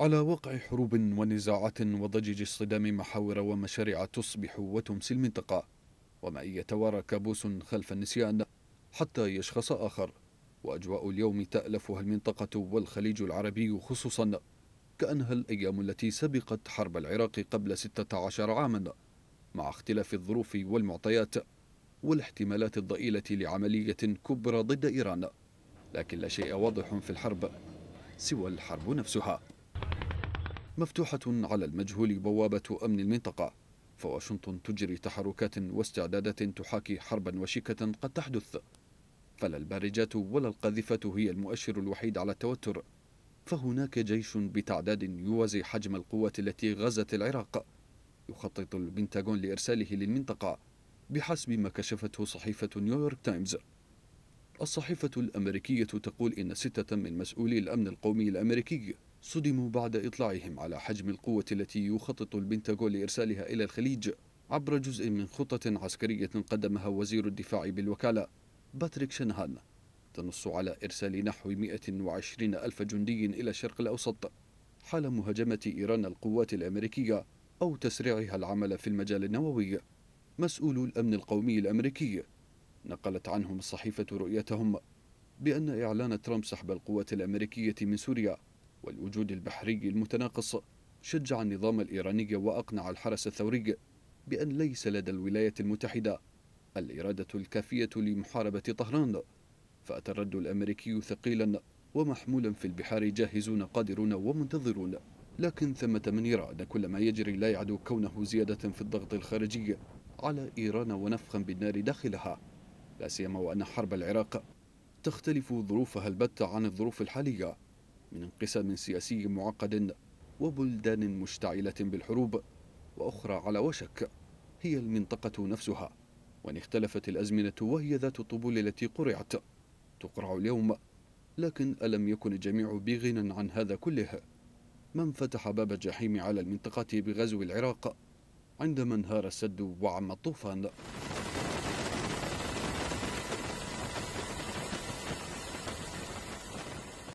على وقع حروب ونزاعات وضجيج الصدام محاور ومشاريع تصبح وتمسي المنطقة وما يتوارى كابوس خلف النسيان حتى يشخص آخر وأجواء اليوم تألفها المنطقة والخليج العربي خصوصا كأنها الأيام التي سبقت حرب العراق قبل 16 عاما مع اختلاف الظروف والمعطيات والاحتمالات الضئيلة لعملية كبرى ضد إيران لكن لا شيء واضح في الحرب سوى الحرب نفسها مفتوحة على المجهول بوابة أمن المنطقة فواشنطن تجري تحركات واستعدادات تحاكي حربا وشيكة قد تحدث فلا البارجات ولا القاذفة هي المؤشر الوحيد على التوتر فهناك جيش بتعداد يوازي حجم القوة التي غزت العراق يخطط البنتاغون لإرساله للمنطقة بحسب ما كشفته صحيفة نيويورك تايمز الصحيفة الأمريكية تقول إن ستة من مسؤولي الأمن القومي الأمريكي صدموا بعد إطلاعهم على حجم القوة التي يخطط البنتاغون لإرسالها إلى الخليج عبر جزء من خطة عسكرية قدمها وزير الدفاع بالوكالة باتريك شنهان تنص على إرسال نحو 120 ألف جندي إلى الشرق الأوسط حال مهاجمة إيران القوات الأمريكية أو تسريعها العمل في المجال النووي مسؤول الأمن القومي الأمريكي نقلت عنهم الصحيفة رؤيتهم بأن إعلان ترامب سحب القوات الأمريكية من سوريا والوجود البحري المتناقص شجع النظام الإيراني وأقنع الحرس الثوري بأن ليس لدى الولايات المتحدة الإرادة الكافية لمحاربة طهران فأتى الرد الأمريكي ثقيلا ومحمولا في البحار جاهزون قادرون ومنتظرون لكن ثمة من يرى أن كل ما يجري لا يعدو كونه زيادة في الضغط الخارجي على إيران ونفخا بالنار داخلها لا سيما وأن حرب العراق تختلف ظروفها البتة عن الظروف الحالية من انقسام سياسي معقد وبلدان مشتعلة بالحروب وأخرى على وشك هي المنطقة نفسها وإن اختلفت الأزمنة وهي ذات الطبول التي قرعت تقرع اليوم لكن ألم يكن الجميع بغنى عن هذا كله من فتح باب الجحيم على المنطقة بغزو العراق عندما انهار السد وعم الطوفان